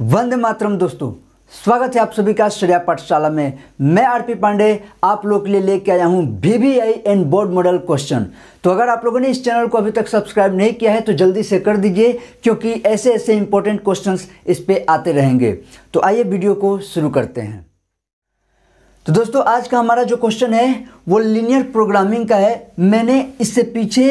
वंदे मातरम दोस्तों स्वागत है आप सभी का श्रेया पाठशाला में मैं आरपी पांडे आप लोग के लिए लेके आया हूँ BBI and board model question तो अगर आप लोगों ने इस चैनल को अभी तक सब्सक्राइब नहीं किया है तो जल्दी से कर दीजिए क्योंकि ऐसे ऐसे इंपॉर्टेंट क्वेश्चन इस पर आते रहेंगे तो आइए वीडियो को शुरू करते हैं तो दोस्तों आज का हमारा जो क्वेश्चन है वो लीनियर प्रोग्रामिंग का है मैंने इससे पीछे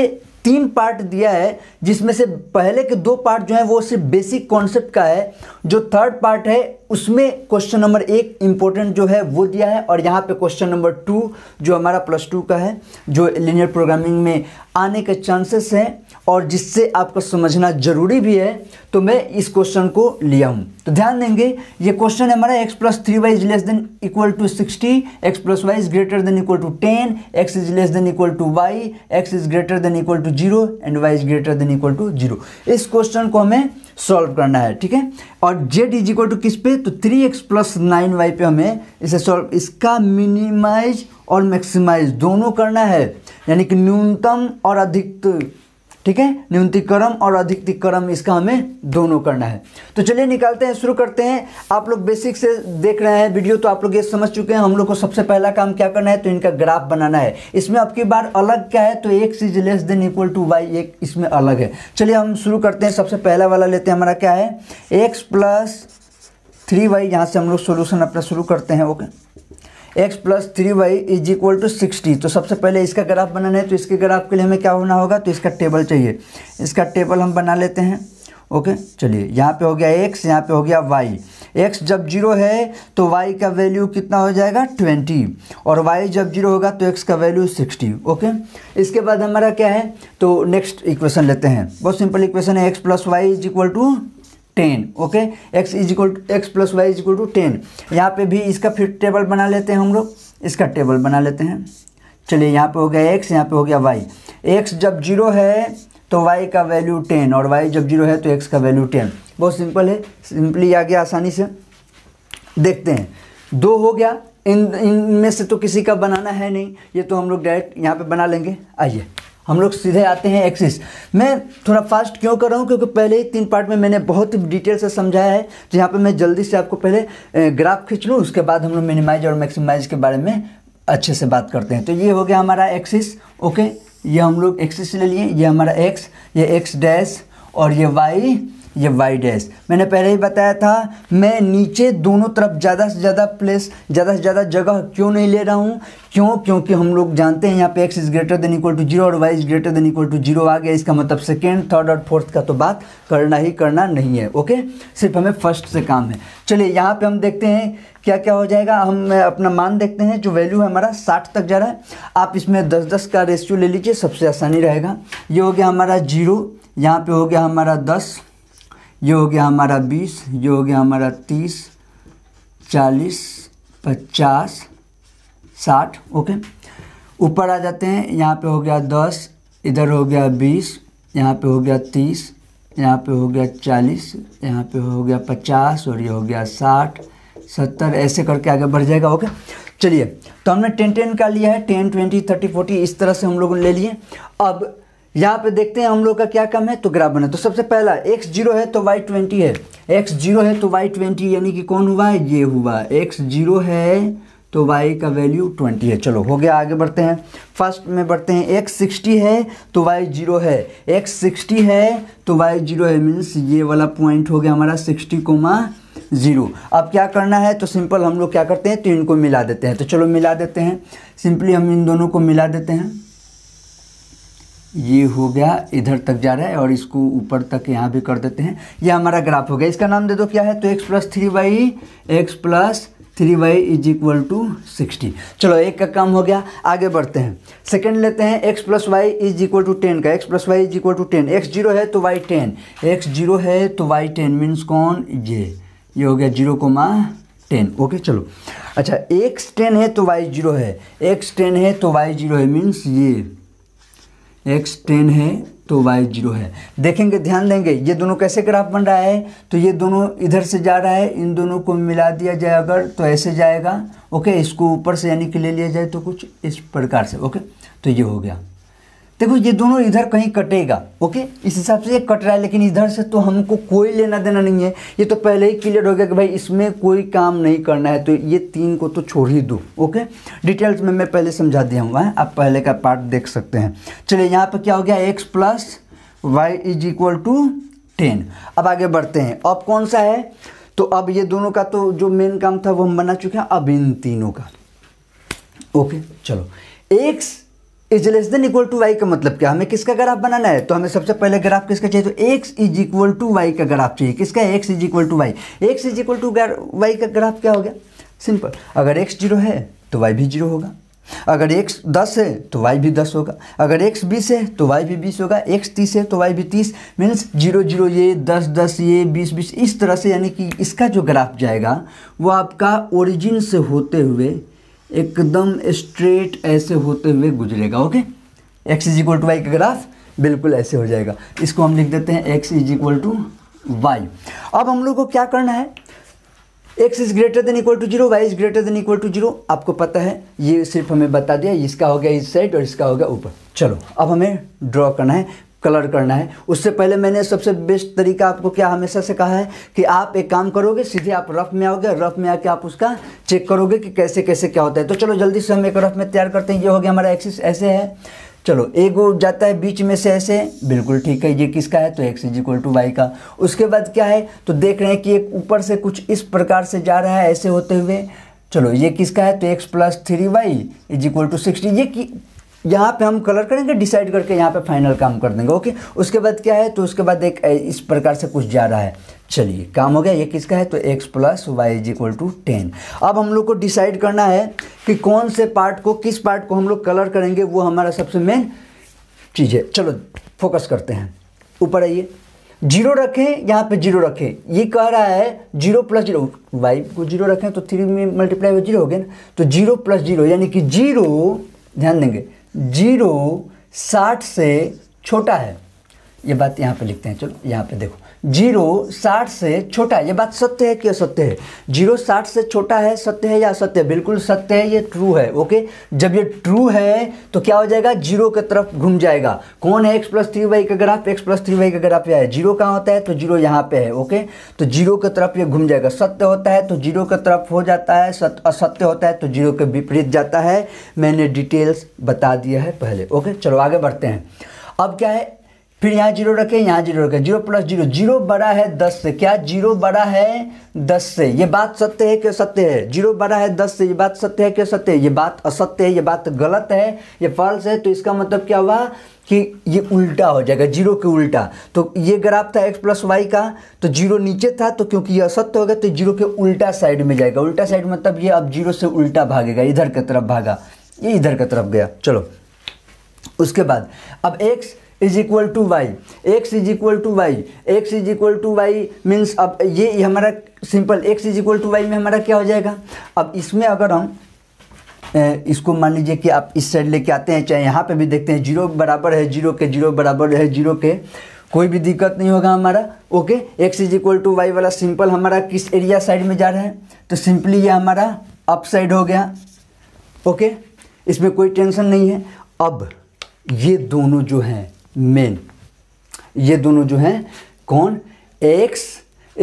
तीन पार्ट दिया है जिसमें से पहले के दो पार्ट जो है वो सिर्फ बेसिक कॉन्सेप्ट का है जो थर्ड पार्ट है उसमें क्वेश्चन नंबर एक इम्पोर्टेंट जो है वो दिया है और यहाँ पे क्वेश्चन नंबर टू जो हमारा प्लस टू का है जो लिनियर प्रोग्रामिंग में आने के चांसेस हैं और जिससे आपको समझना ज़रूरी भी है तो मैं इस क्वेश्चन को लिया हूँ तो ध्यान देंगे ये क्वेश्चन है हमारा X plus three Y is less than equal to sixty x plus Y is greater than equal to ten X is less than equal to Y x is greater than equal to zero and Y is greater than equal to zero इस question को हमें solve करना है ठीक है और Z is equal to किस पे तो three x plus nine Y पे हमें इसे सॉल्व इसका मिनिमाइज और मैक्सिमाइज दोनों करना है यानी कि न्यूनतम और अधिकतम ठीक है न्यूनतिक्रम और अधिकतिक्रम इसका हमें दोनों करना है तो चलिए निकालते हैं शुरू करते हैं आप लोग बेसिक से देख रहे हैं वीडियो तो आप लोग ये समझ चुके हैं हम लोग को सबसे पहला काम क्या करना है तो इनका ग्राफ बनाना है इसमें अब बार अलग क्या है तो X is less than equal to Y एक इसमें अलग है चलिए हम शुरू करते हैं सबसे पहला वाला लेते हैं हमारा क्या है एक्स प्लस थ्री वाई यहाँ से हम लोग सोल्यूशन अपना शुरू करते हैं okay X plus three Y is equal to sixty तो सबसे पहले इसका ग्राफ बनाना है तो इसके ग्राफ के लिए हमें क्या होना होगा तो इसका टेबल चाहिए इसका टेबल हम बना लेते हैं ओके चलिए यहाँ पे हो गया एक्स यहाँ पे हो गया वाई एक्स जब जीरो है तो वाई का वैल्यू कितना हो जाएगा ट्वेंटी और वाई जब जीरो होगा तो एक्स का वैल्यू सिक्सटी ओके इसके बाद हमारा क्या है तो नेक्स्ट इक्वेशन लेते हैं बहुत सिंपल इक्वेशन है x plus Y is equal to ten okay x is equal to X plus Y is equal to ten यहाँ पर भी इसका फिर टेबल बना लेते हैं हम लोग इसका टेबल बना लेते हैं चलिए यहाँ पे हो गया एक्स यहाँ पे हो गया वाई एक्स जब जीरो है तो वाई का वैल्यू टेन और वाई जब जीरो है तो एक्स का वैल्यू टेन बहुत सिंपल है सिंपली आ गया आसानी से देखते हैं दो हो गया इन इनमें से तो किसी का बनाना है नहीं ये तो हम लोग डायरेक्ट यहाँ पे बना लेंगे आइए हम लोग सीधे आते हैं एक्सिस मैं थोड़ा फास्ट क्यों कर रहा हूँ क्योंकि पहले ही तीन पार्ट में मैंने बहुत ही डिटेल से समझाया है तो यहाँ पर मैं जल्दी से आपको पहले ग्राफ खींच लूँ उसके बाद हम लोग मिनिमाइज और मैक्सिमाइज के बारे में अच्छे से बात करते हैं तो ये हो गया हमारा एक्सिस ओके ये हम लोग एक्सिस ले लिए ये हमारा एक्स ये एक्स डैश और ये वाई ये वाई डैश मैंने पहले ही बताया था मैं नीचे दोनों तरफ ज़्यादा से ज़्यादा प्लेस ज़्यादा से ज़्यादा जगह क्यों नहीं ले रहा हूँ क्यों क्योंकि हम लोग जानते हैं यहाँ पे x is greater than equal to zero और y is greater than equal to zero आ गया इसका मतलब सेकेंड थर्ड और फोर्थ का तो बात करना ही करना नहीं है ओके सिर्फ हमें फर्स्ट से काम है चलिए यहाँ पर हम देखते हैं क्या क्या हो जाएगा हम अपना मान देखते हैं जो वैल्यू है हमारा साठ तक जा रहा है आप इसमें दस दस का रेशियो ले लीजिए सबसे आसानी रहेगा ये हो गया हमारा जीरो यहाँ पर हो गया हमारा दस ये हो गया हमारा बीस ये हो गया हमारा तीस चालीस पचास साठ ओके ऊपर आ जाते हैं यहाँ पे हो गया दस इधर हो गया बीस यहाँ पे हो गया तीस यहाँ पे हो गया चालीस यहाँ पे हो गया पचास और ये हो गया साठ सत्तर ऐसे करके आगे बढ़ जाएगा ओके चलिए तो हमने टेन टेन का लिया है टेन ट्वेंटी थर्टी फोर्टी इस तरह से हम लोगों ने ले लिए अब यहाँ पे देखते हैं हम लोग का क्या कम है तो ग्राफ बना तो सबसे पहला एक्स जीरो है तो वाई ट्वेंटी है एक्स जीरो है तो वाई ट्वेंटी यानी कि कौन हुआ है ये हुआ एक्स जीरो है तो वाई का वैल्यू ट्वेंटी है चलो हो गया आगे बढ़ते हैं फर्स्ट में बढ़ते हैं एक्स सिक्सटी है तो वाई जीरो है एक्स सिक्सटी है तो वाई जीरो है मीन्स ये वाला पॉइंट हो गया हमारा सिक्सटी कोमा ज़ीरो अब क्या करना है तो सिंपल हम लोग क्या करते हैं तो इनको मिला देते हैं तो चलो मिला देते हैं सिंपली हम इन दोनों को मिला देते हैं ये हो गया इधर तक जा रहा है और इसको ऊपर तक यहाँ भी कर देते हैं ये हमारा ग्राफ हो गया इसका नाम दे दो क्या है तो x plus three y x plus three Y is equal to sixty चलो एक का काम हो गया आगे बढ़ते हैं सेकंड लेते हैं x plus Y is equal to ten का x plus Y is equal to ten x zero है तो वाई टेन एक्स जीरो है तो वाई टेन मीन्स कौन ये ये हो गया जीरो कोमा टेन ओके चलो अच्छा एक्स टेन है तो वाई जीरो है एक्स टेन है तो वाई जीरो है मीन्स ये एक्स टेन है तो वाई जीरो है देखेंगे ध्यान देंगे ये दोनों कैसे ग्राफ बन रहा है तो ये दोनों इधर से जा रहा है इन दोनों को मिला दिया जाए अगर तो ऐसे जाएगा ओके इसको ऊपर से यानी कि ले लिया जाए तो कुछ इस प्रकार से ओके तो ये हो गया देखो ये दोनों इधर कहीं कटेगा ओके इस हिसाब से ये कट रहा है लेकिन इधर से तो हमको कोई लेना देना नहीं है ये तो पहले ही क्लियर हो गया कि भाई इसमें कोई काम नहीं करना है तो ये तीन को तो छोड़ ही दो ओके डिटेल्स में मैं पहले समझा दिया हुआ है आप पहले का पार्ट देख सकते हैं चलिए यहाँ पर क्या हो गया x plus Y is equal to ten अब आगे बढ़ते हैं अब कौन सा है तो अब ये दोनों का तो जो मेन काम था वो हम बना चुके हैं अब इन तीनों का ओके चलो x is less than equal to y का मतलब क्या हमें किसका ग्राफ बनाना है तो हमें सबसे पहले ग्राफ किसका चाहिए तो x is equal to y का ग्राफ चाहिए किसका है x is equal to Y x is equal to y का ग्राफ क्या हो गया सिंपल अगर एक्स जीरो है तो वाई भी जीरो होगा अगर एक्स दस है तो वाई भी दस होगा अगर एक्स बीस है तो वाई भी बीस होगा एक्स तीस है तो वाई भी तीस मीन्स जीरो जीरो ये दस दस ये बीस बीस इस तरह से यानी कि इसका जो ग्राफ जाएगा वो आपका ओरिजिन से होते हुए एकदम स्ट्रेट ऐसे होते हुए गुजरेगा okay x is equal to y का ग्राफ बिल्कुल ऐसे हो जाएगा इसको हम लिख देते हैं x is equal to y अब हम लोग को क्या करना है x is greater than equal to zero y is greater than equal to zero आपको पता है ये सिर्फ हमें बता दिया इसका हो गया इस साइड और इसका हो गया ऊपर चलो अब हमें ड्रॉ करना है कलर करना है उससे पहले मैंने सबसे बेस्ट तरीका आपको क्या हमेशा से कहा है कि आप एक काम करोगे सीधे आप रफ में आओगे रफ में आके आप उसका चेक करोगे कि कैसे कैसे क्या होता है तो चलो जल्दी से हम एक रफ में तैयार करते हैं ये हो गया हमारा एक्सिस ऐसे है चलो एक वो जाता है बीच में से ऐसे बिल्कुल ठीक है ये किसका है तो x is equal to y का उसके बाद क्या है तो देख रहे हैं कि एक ऊपर से कुछ इस प्रकार से जा रहा है ऐसे होते हुए चलो ये किसका है तो x plus three Y is equal to sixty ये यहाँ पे हम कलर करेंगे डिसाइड करके यहाँ पे फाइनल काम कर देंगे ओके उसके बाद क्या है तो उसके बाद एक इस प्रकार से कुछ जा रहा है चलिए काम हो गया ये किसका है तो x plus Y is equal to ten अब हम लोग को डिसाइड करना है कि कौन से पार्ट को किस पार्ट को हम लोग कलर करेंगे वो हमारा सबसे मेन चीज़ है चलो फोकस करते हैं ऊपर आइए जीरो रखें यहाँ पे जीरो रखें ये कह रहा है जीरो प्लस जीरो वाई को जीरो रखें तो थ्री में मल्टीप्लाई हो जीरो हो गया ना तो जीरो प्लस जीरो यानी कि जीरो ध्यान देंगे जीरो साठ से छोटा है ये बात यहाँ पे लिखते हैं चलो यहाँ पे देखो जीरो साठ से छोटा है ये बात सत्य है कि असत्य है जीरो साठ से छोटा है सत्य है या असत्य बिल्कुल सत्य है ये ट्रू है ओके जब ये ट्रू है तो क्या हो जाएगा जीरो की तरफ घूम जाएगा कौन है एक्स प्लस थ्री वाई का graph x plus three y का ग्राफ यह है जीरो कहाँ होता है तो जीरो यहाँ पे है ओके तो जीरो की तरफ ये घूम जाएगा सत्य होता है तो जीरो की तरफ हो जाता है सत्य असत्य होता है तो जीरो के विपरीत जाता है मैंने डिटेल्स बता दिया है पहले ओके चलो आगे बढ़ते हैं अब क्या है फिर यहाँ जीरो रखें यहाँ जीरो रखें जीरो प्लस जीरो जीरो बड़ा है दस से क्या जीरो बड़ा है दस से ये बात सत्य है क्या सत्य है जीरो बड़ा है दस से ये बात सत्य है क्या सत्य है ये बात असत्य है ये बात गलत है ये फॉल्स है तो इसका मतलब क्या हुआ कि ये उल्टा हो जाएगा जीरो के उल्टा तो ये ग्राफ था एक्स प्लस वाई का तो जीरो नीचे था तो क्योंकि ये असत्य हो गया तो जीरो के उल्टा साइड में जाएगा उल्टा साइड मतलब ये अब जीरो से उल्टा भागेगा इधर की तरफ भागा ये इधर की तरफ गया चलो उसके बाद अब x is equal to Y x is equal to Y x is equal to y means अब ये हमारा simple x is equal to y में हमारा क्या हो जाएगा अब इसमें अगर हम इसको मान लीजिए कि आप इस साइड लेके आते हैं चाहे यहाँ पे भी देखते हैं जीरो बराबर है जीरो के जीरो बराबर है जीरो के कोई भी दिक्कत नहीं होगा हमारा okay x is equal to y वाला सिंपल हमारा किस एरिया साइड में जा रहा है तो सिंपली ये हमारा अप साइड हो गया ओके इसमें कोई टेंशन नहीं है अब ये दोनों जो हैं मेन ये दोनों जो हैं कौन x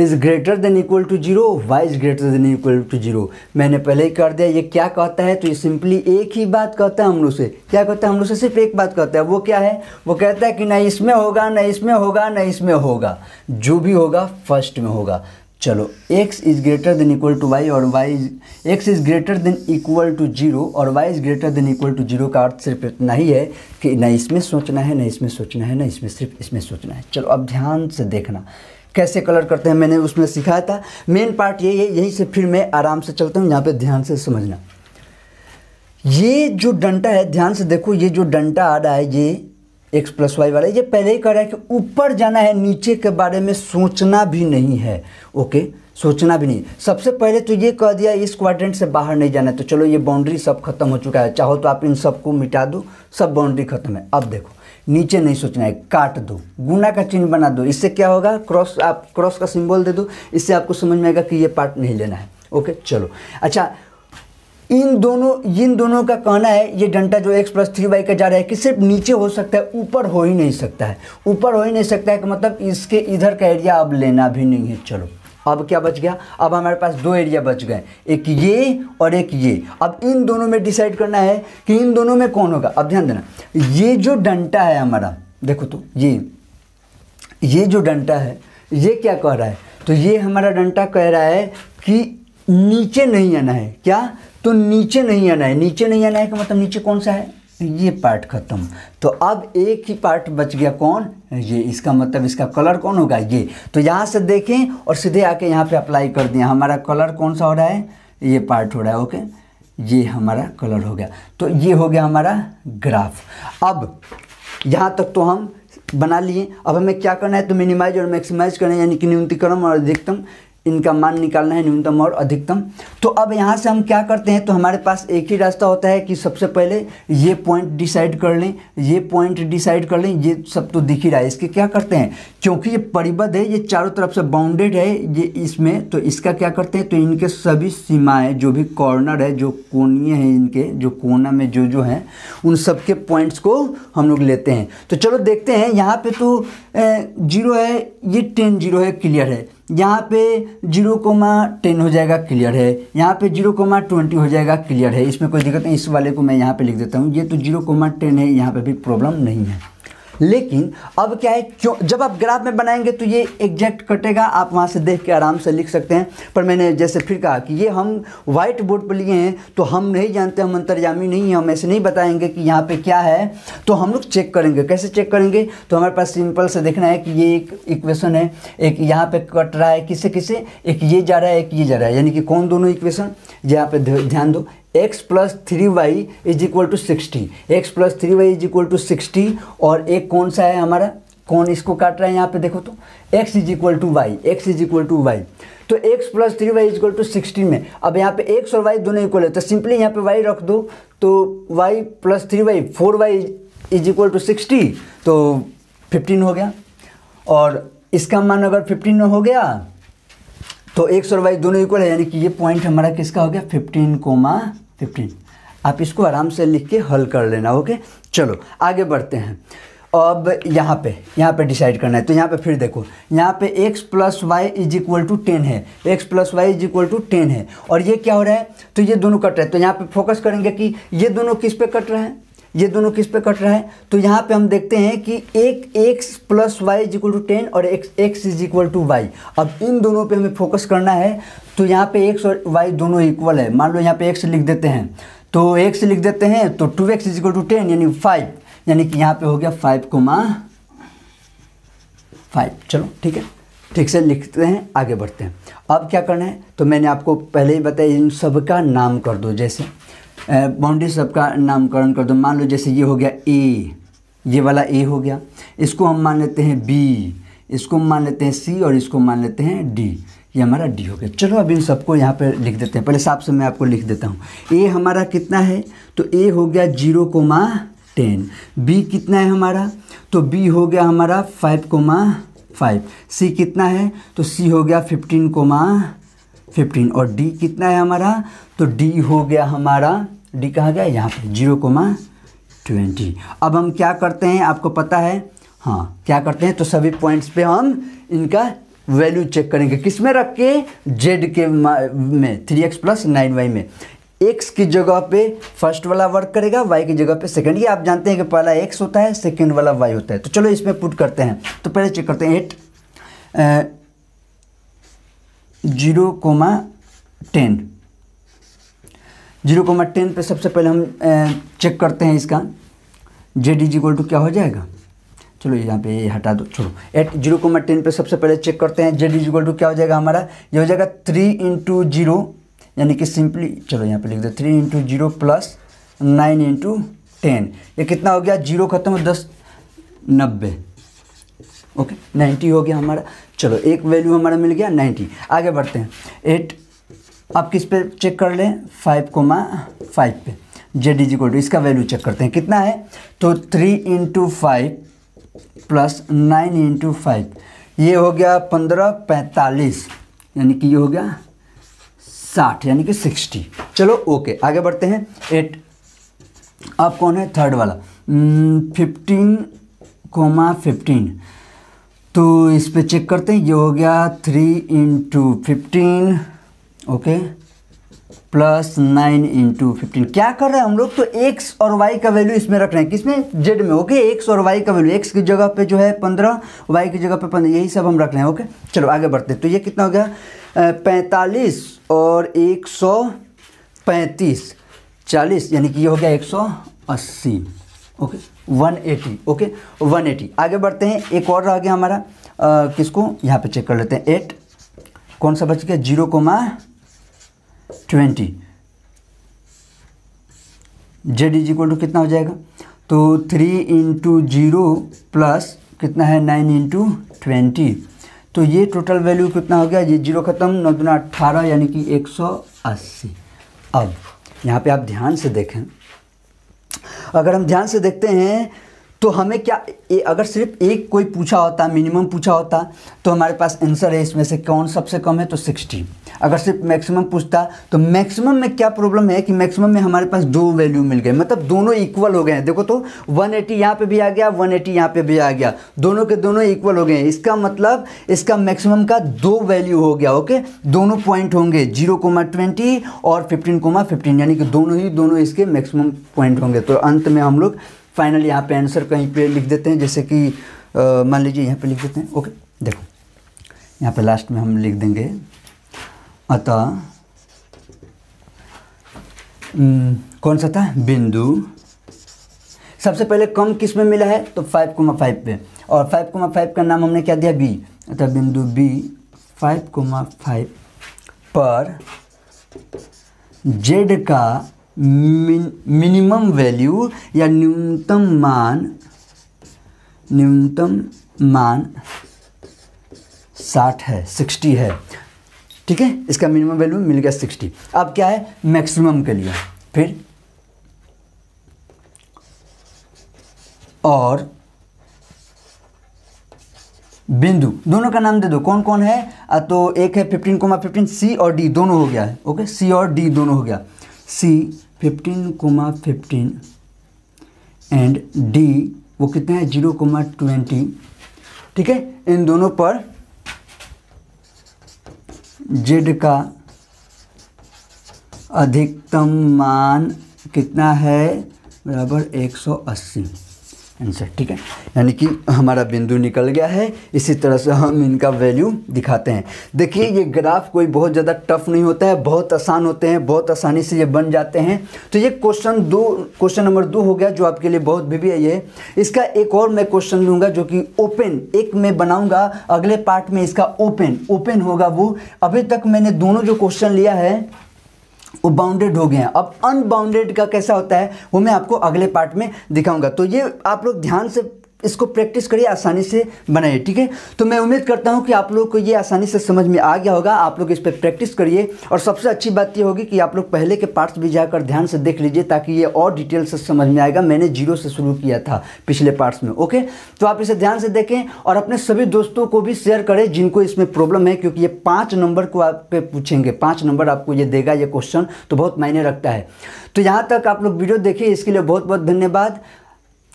is greater than equal to zero y is greater than equal to zero मैंने पहले ही कर दिया ये क्या कहता है तो ये सिंपली एक ही बात कहता है हम लोग से क्या कहता है हम लोग से सिर्फ एक बात कहता है वो क्या है वो कहता है कि ना इसमें होगा ना इसमें होगा ना इसमें होगा जो भी होगा फर्स्ट में होगा चलो x is greater than equal to y और y is x is greater than equal to zero और y is greater than equal to zero का अर्थ सिर्फ इतना ही है कि ना इसमें सोचना है ना इसमें सोचना है ना इसमें सिर्फ इसमें सोचना है चलो अब ध्यान से देखना कैसे कलर करते हैं मैंने उसमें सिखाया था मेन पार्ट यही है यहीं से फिर मैं आराम से चलता हूँ यहाँ पर ध्यान से समझना ये जो डंटा है ध्यान से देखो ये जो डंटा आ रहा है ये एक्स प्लस वाई वाला ये पहले ही कह रहा है कि ऊपर जाना है नीचे के बारे में सोचना भी नहीं है ओके सोचना भी नहीं सबसे पहले तो ये कह दिया इस क्वाड्रेंट से बाहर नहीं जाना है तो चलो ये बाउंड्री सब खत्म हो चुका है चाहो तो आप इन सबको मिटा दो सब बाउंड्री खत्म है अब देखो नीचे नहीं सोचना है काट दो गुना का चिन्ह बना दो इससे क्या होगा क्रॉस आप क्रॉस का सिंबल दे दो इससे आपको समझ में आएगा कि ये पार्ट नहीं लेना है ओके चलो अच्छा इन दोनों इन दोनों का कहना है ये डंटा जो एक्स प्लस थ्री वाई का जा रहा है कि सिर्फ नीचे हो सकता है ऊपर हो ही नहीं सकता है ऊपर हो ही नहीं सकता है कि मतलब इसके इधर का एरिया अब लेना भी नहीं है चलो अब क्या बच गया अब हमारे पास दो एरिया बच गए एक ये और एक ये अब इन दोनों में डिसाइड करना है कि इन दोनों में कौन होगा अब ध्यान देना ये जो डंटा है हमारा देखो तो ये ये जो डंटा है ये क्या कह रहा है तो ये हमारा डंटा कह रहा है कि नीचे नहीं आना है क्या तो नीचे नहीं आना है नीचे नहीं आना है का मतलब नीचे कौन सा है ये पार्ट खत्म तो अब एक ही पार्ट बच गया कौन ये इसका मतलब इसका कलर कौन होगा ये तो यहाँ से देखें और सीधे आके यहाँ पे अप्लाई कर दिया हमारा कलर कौन सा हो रहा है ये पार्ट हो रहा है ओके ये हमारा कलर हो गया तो ये हो गया हमारा ग्राफ अब यहाँ तक तो हम बना लिए अब हमें क्या करना है तो मिनिमाइज और मैक्सिमाइज करना है यानी कि न्यूनतिकरण और अधिकतम इनका मान निकालना है न्यूनतम और अधिकतम तो अब यहाँ से हम क्या करते हैं तो हमारे पास एक ही रास्ता होता है कि सबसे पहले ये पॉइंट डिसाइड कर लें ये पॉइंट डिसाइड कर लें ये सब तो दिख ही रहा है इसके क्या करते हैं क्योंकि ये परिबद्ध है ये चारों तरफ से बाउंडेड है ये इसमें तो इसका क्या करते हैं तो इनके सभी सीमाएँ जो भी कॉर्नर है जो कोनीय हैं इनके जो कोना में जो जो हैं उन सबके पॉइंट्स को हम लोग लेते हैं तो चलो देखते हैं यहाँ पर तो जीरो है ये टेन जीरो है क्लियर है यहाँ पे जीरो कोमा टेन हो जाएगा क्लियर है यहाँ पे जीरो कोमा ट्वेंटी हो जाएगा क्लियर है इसमें कोई दिक्कत नहीं इस वाले को मैं यहाँ पे लिख देता हूँ ये तो जीरो कोमा टेन है यहाँ पे भी प्रॉब्लम नहीं है लेकिन अब क्या है क्यों जब आप ग्राफ में बनाएंगे तो ये एग्जैक्ट कटेगा आप वहाँ से देख के आराम से लिख सकते हैं पर मैंने जैसे फिर कहा कि ये हम व्हाइट बोर्ड पर लिए हैं तो हम नहीं जानते हम अंतर्जामी नहीं हैं हम ऐसे नहीं बताएंगे कि यहाँ पे क्या है तो हम लोग चेक करेंगे कैसे चेक करेंगे तो हमारे पास सिंपल से देखना है कि ये एक इक्वेशन है एक यहाँ पर कट रहा है किसे किसे एक ये जा रहा है एक ये जा रहा है यानी कि कौन दोनों इक्वेशन यहाँ पर ध्यान दो x plus three Y is equal to sixty x plus three Y is equal to sixty और एक कौन सा है हमारा कौन इसको काट रहा है यहाँ पे देखो तो x is equal to Y x is equal to y तो x plus three Y is equal to sixty में अब यहाँ पे x और y दोनों इक्वल है तो सिंपली यहाँ पे y रख दो तो y plus three y four y is equal to sixty तो फिफ्टीन हो गया और इसका मान अगर फिफ्टीन हो गया तो एक सौ वाई दोनों इक्वल है यानी कि ये पॉइंट हमारा किसका हो गया फिफ्टीन कोमा फिफ्टीन आप इसको आराम से लिख के हल कर लेना ओके चलो आगे बढ़ते हैं अब यहाँ पे यहाँ पे डिसाइड करना है तो यहाँ पे फिर देखो यहाँ पे x plus Y is equal to ten है x plus Y is equal to ten है और ये क्या हो रहा है तो ये दोनों कट रहे हैं तो यहाँ पे फोकस करेंगे कि ये दोनों किस पे कट रहे हैं ये दोनों किस पे कट रहा है तो यहाँ पे हम देखते हैं कि एक x plus Y is equal to ten और एक x is equal to y अब इन दोनों पे हमें फोकस करना है तो यहाँ पे एक्स और वाई दोनों इक्वल है मान लो यहाँ पे एक्स लिख देते हैं तो एक्स लिख देते हैं तो two x is equal to ten यानी फाइव यानी कि यहाँ पे हो गया फाइव कोमा फाइव चलो ठीक है ठीक से लिखते हैं आगे बढ़ते हैं अब क्या करना है तो मैंने आपको पहले ही बताया इन सब का नाम कर दो जैसे बाउंड्री सब का नामकरण कर दो मान लो जैसे ये हो गया ए ये वाला ए हो गया इसको हम मान लेते हैं बी इसको मान लेते हैं सी और इसको मान लेते हैं डी ये हमारा डी हो गया चलो अब इन सबको यहाँ पर लिख देते हैं पहले साफ से मैं आपको लिख देता हूँ ए हमारा कितना है तो ए हो गया जीरो कोमा टेन बी कितना है हमारा तो बी हो गया हमारा फाइव कोमा फाइव सी कितना है तो सी हो गया फिफ्टीन कोमा फिफ्टीन और डी कितना है हमारा तो डी हो गया हमारा डी कहा गया यहाँ पर जीरो कोमा ट्वेंटी अब हम क्या करते हैं आपको पता है हाँ क्या करते हैं तो सभी पॉइंट्स पे हम इनका वैल्यू चेक करेंगे किस में रख के जेड के में three x plus nine y में एक्स की जगह पे फर्स्ट वाला वर्क करेगा वाई की जगह पे सेकंड ये आप जानते हैं कि पहला एक्स होता है सेकंड वाला वाई होता है तो चलो इसमें पुट करते हैं तो पहले चेक करते हैं at zero comma ten zero comma ten पर सबसे पहले हम चेक करते हैं इसका जेड इज इक्वल टू क्या हो जाएगा चलो यहाँ पे ये हटा दो छोड़ो एट जीरो को मैं टेन पर सबसे पहले चेक करते हैं जेड इज टू क्या हो जाएगा हमारा ये हो जाएगा थ्री इंटू जीरो यानी कि सिंपली चलो यहाँ पे लिख दो three into zero plus nine into ten ये कितना हो गया जीरो खत्म हो दस नब्बे ओके नाइन्टी हो गया हमारा चलो एक वैल्यू हमारा मिल गया नाइन्टी आगे बढ़ते हैं एट आप किस पे चेक कर लें फाइव कोमा फाइव पे जेड इज टू इसका वैल्यू चेक करते हैं कितना है तो three into five plus nine into five ये हो गया पंद्रह पैंतालीस यानी कि ये हो गया साठ यानी कि सिक्सटी चलो ओके आगे बढ़ते हैं एट अब कौन है थर्ड वाला हम्म, फिफ्टीन कोमा फिफ्टीन तो इस पर चेक करते हैं ये हो गया three into fifteen okay plus nine into fifteen क्या कर रहे हैं हम लोग तो एक्स और वाई का वैल्यू इसमें रख रहे हैं किसमें जेड में ओके एक्स और वाई का वैल्यू एक्स की जगह पे जो है पंद्रह वाई की जगह पे पंद्रह यही सब हम रख रहे हैं ओके चलो आगे बढ़ते हैं तो ये कितना हो गया पैंतालीस और एक सौ पैंतीस चालीस यानी कि ये हो गया एक सौ अस्सी okay one eighty okay one eighty आगे बढ़ते हैं एक और रह गया हमारा आ, किसको यहाँ पे चेक कर लेते हैं एट कौन सा बच गया zero comma twenty z is equal to कितना हो जाएगा तो थ्री इंटू जीरो प्लस कितना है नाइन इंटू ट्वेंटी तो ये टोटल वैल्यू कितना हो गया ये जीरो ख़त्म नौ दुना अट्ठारह यानी कि एक सौ अस्सी अब यहाँ पे आप ध्यान से देखें अगर हम ध्यान से देखते हैं तो हमें क्या ए, अगर सिर्फ एक कोई पूछा होता मिनिमम पूछा होता तो हमारे पास आंसर है इसमें से कौन सबसे कम है तो सिक्सटी अगर सिर्फ मैक्सिमम पूछता तो मैक्सिमम में क्या प्रॉब्लम है कि मैक्सिमम में हमारे पास दो वैल्यू मिल गए मतलब दोनों इक्वल हो गए हैं देखो तो 180 एटी यहाँ पर भी आ गया 180 एटी यहाँ पर भी आ गया दोनों के दोनों इक्वल हो गए इसका मतलब इसका मैक्सिमम का दो वैल्यू हो गया ओके दोनों पॉइंट होंगे जीरो कोमा ट्वेंटी और फिफ्टीन कोमा फिफ्टीन यानी कि दोनों ही दोनों इसके मैक्सिमम पॉइंट होंगे तो अंत में हम लोग फाइनल यहाँ पे आंसर कहीं पे लिख देते हैं जैसे कि मान लीजिए यहाँ पे लिख देते हैं ओके देखो यहाँ पे लास्ट में हम लिख देंगे अतः hmm, कौन सा था बिंदु सबसे पहले कम किस में मिला है तो फाइव कोमा फाइव पे और फाइव कोमा फाइव का नाम हमने क्या दिया बी अतः बिंदु बी फाइव कोमा फाइव पर जेड का मिन, मिनिमम वैल्यू या न्यूनतम मान न्यूनतम मान साठ है सिक्सटी है ठीक है इसका मिनिमम वैल्यू मिल गया सिक्सटी अब क्या है मैक्सिमम के लिए फिर और बिंदु दोनों का नाम दे दो कौन कौन है आ, तो एक है फिफ्टीन कोमा फिफ्टीन सी और डी दोनों हो गया है ओके सी और डी दोनों हो गया C fifteen comma fifteen and D वो कितना है जीरो कोमा ट्वेंटी ठीक है इन दोनों पर जेड का अधिकतम मान कितना है बराबर 180 आंसर ठीक है यानी कि हमारा बिंदु निकल गया है इसी तरह से हम इनका वैल्यू दिखाते हैं देखिए ये ग्राफ कोई बहुत ज़्यादा टफ नहीं होता है बहुत आसान होते हैं बहुत आसानी से ये बन जाते हैं तो ये क्वेश्चन दो क्वेश्चन नंबर दो हो गया जो आपके लिए बहुत भी, भी है ये इसका एक और मैं क्वेश्चन लूँगा जो कि ओपन एक मैं बनाऊँगा अगले पार्ट में इसका ओपन ओपन होगा वो अभी तक मैंने दोनों जो क्वेश्चन लिया है वो बाउंडेड हो गए हैं अब अनबाउंडेड का कैसा होता है वो मैं आपको अगले पार्ट में दिखाऊंगा तो ये आप लोग ध्यान से इसको प्रैक्टिस करिए आसानी से बनाइए ठीक है तो मैं उम्मीद करता हूँ कि आप लोग को ये आसानी से समझ में आ गया होगा आप लोग इस पर प्रैक्टिस करिए और सबसे अच्छी बात ये होगी कि आप लोग पहले के पार्ट्स भी जाकर ध्यान से देख लीजिए ताकि ये और डिटेल से समझ में आएगा मैंने जीरो से शुरू किया था पिछले पार्ट्स में ओके तो आप इसे ध्यान से देखें और अपने सभी दोस्तों को भी शेयर करें जिनको इसमें प्रॉब्लम है क्योंकि ये पाँच नंबर को आप पूछेंगे पाँच नंबर आपको ये देगा ये क्वेश्चन तो बहुत मायने रखता है तो यहाँ तक आप लोग वीडियो देखिए इसके लिए बहुत बहुत धन्यवाद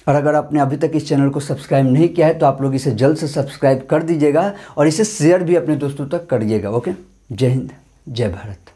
और अगर आपने अभी तक इस चैनल को सब्सक्राइब नहीं किया है तो आप लोग इसे जल्द से सब्सक्राइब कर दीजिएगा और इसे शेयर भी अपने दोस्तों तक करिएगा ओके जय हिंद जय भारत